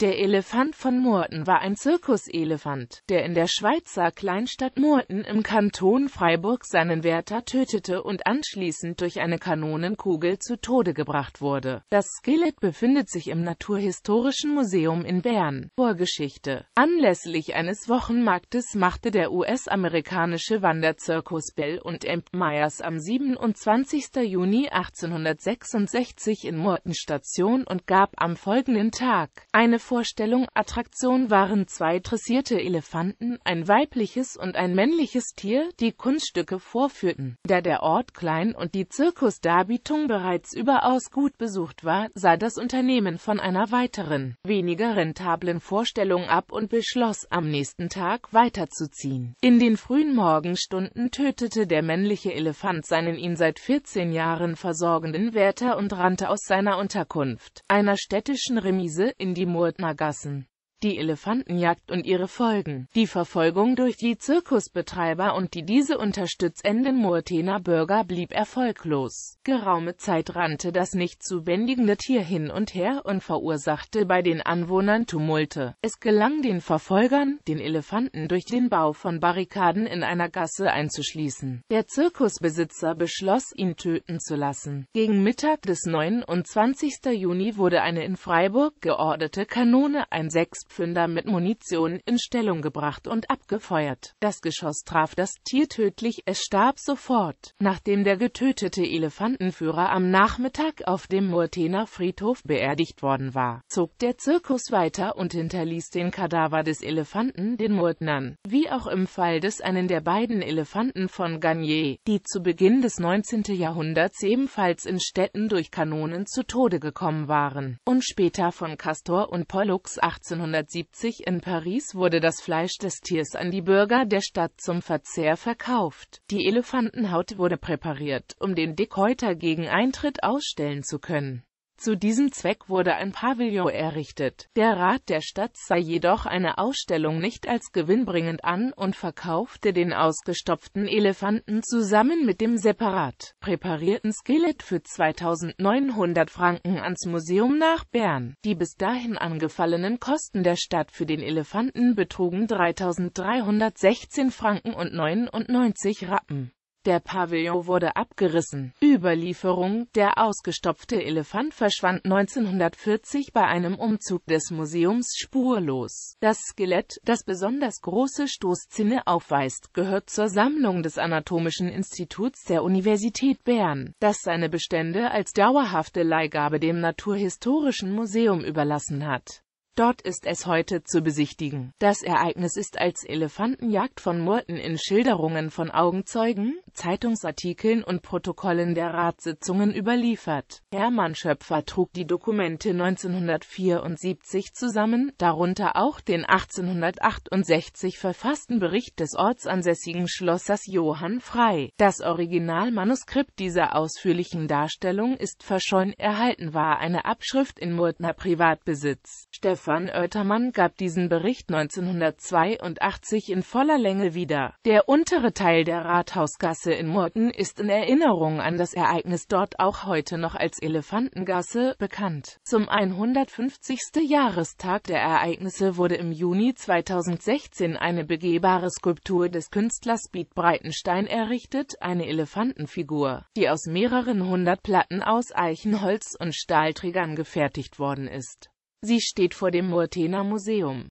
Der Elefant von Murten war ein Zirkuselefant, der in der Schweizer Kleinstadt Murten im Kanton Freiburg seinen Wärter tötete und anschließend durch eine Kanonenkugel zu Tode gebracht wurde. Das Skelett befindet sich im Naturhistorischen Museum in Bern. Vorgeschichte Anlässlich eines Wochenmarktes machte der US-amerikanische Wanderzirkus Bell und Emp Myers am 27. Juni 1866 in Murten Station und gab am folgenden Tag eine Vorstellung Attraktion waren zwei dressierte Elefanten, ein weibliches und ein männliches Tier, die Kunststücke vorführten. Da der Ort klein und die Zirkusdarbietung bereits überaus gut besucht war, sah das Unternehmen von einer weiteren, weniger rentablen Vorstellung ab und beschloss, am nächsten Tag weiterzuziehen. In den frühen Morgenstunden tötete der männliche Elefant seinen ihn seit 14 Jahren versorgenden Wärter und rannte aus seiner Unterkunft, einer städtischen Remise, in die Murten Rentnergassen die Elefantenjagd und ihre Folgen, die Verfolgung durch die Zirkusbetreiber und die diese unterstützenden Murtener Bürger blieb erfolglos. Geraume Zeit rannte das nicht zu bändigende Tier hin und her und verursachte bei den Anwohnern Tumulte. Es gelang den Verfolgern, den Elefanten durch den Bau von Barrikaden in einer Gasse einzuschließen. Der Zirkusbesitzer beschloss, ihn töten zu lassen. Gegen Mittag des 29. Juni wurde eine in Freiburg geordnete Kanone ein sechs Pfünder mit Munition in Stellung gebracht und abgefeuert. Das Geschoss traf das Tier tödlich, es starb sofort, nachdem der getötete Elefantenführer am Nachmittag auf dem Murtener Friedhof beerdigt worden war, zog der Zirkus weiter und hinterließ den Kadaver des Elefanten den Murtnern, wie auch im Fall des einen der beiden Elefanten von Garnier, die zu Beginn des 19. Jahrhunderts ebenfalls in Städten durch Kanonen zu Tode gekommen waren und später von Castor und Pollux 1800 1970 in Paris wurde das Fleisch des Tiers an die Bürger der Stadt zum Verzehr verkauft. Die Elefantenhaut wurde präpariert, um den Dickhäuter gegen Eintritt ausstellen zu können zu diesem Zweck wurde ein Pavillon errichtet. Der Rat der Stadt sah jedoch eine Ausstellung nicht als gewinnbringend an und verkaufte den ausgestopften Elefanten zusammen mit dem separat präparierten Skelett für 2900 Franken ans Museum nach Bern. Die bis dahin angefallenen Kosten der Stadt für den Elefanten betrugen 3316 Franken und 99 Rappen. Der Pavillon wurde abgerissen. Überlieferung Der ausgestopfte Elefant verschwand 1940 bei einem Umzug des Museums spurlos. Das Skelett, das besonders große Stoßzinne aufweist, gehört zur Sammlung des Anatomischen Instituts der Universität Bern, das seine Bestände als dauerhafte Leihgabe dem Naturhistorischen Museum überlassen hat. Dort ist es heute zu besichtigen. Das Ereignis ist als Elefantenjagd von Murten in Schilderungen von Augenzeugen, Zeitungsartikeln und Protokollen der Ratssitzungen überliefert. Hermann Schöpfer trug die Dokumente 1974 zusammen, darunter auch den 1868 verfassten Bericht des ortsansässigen Schlossers Johann Frei. Das Originalmanuskript dieser ausführlichen Darstellung ist verschollen, erhalten war eine Abschrift in Murtner Privatbesitz. Stefan Oertermann gab diesen Bericht 1982 in voller Länge wieder. Der untere Teil der Rathausgasse Gasse in Murten ist in Erinnerung an das Ereignis dort auch heute noch als Elefantengasse bekannt. Zum 150. Jahrestag der Ereignisse wurde im Juni 2016 eine begehbare Skulptur des Künstlers Beat Breitenstein errichtet, eine Elefantenfigur, die aus mehreren hundert Platten aus Eichenholz und Stahlträgern gefertigt worden ist. Sie steht vor dem Murtener Museum.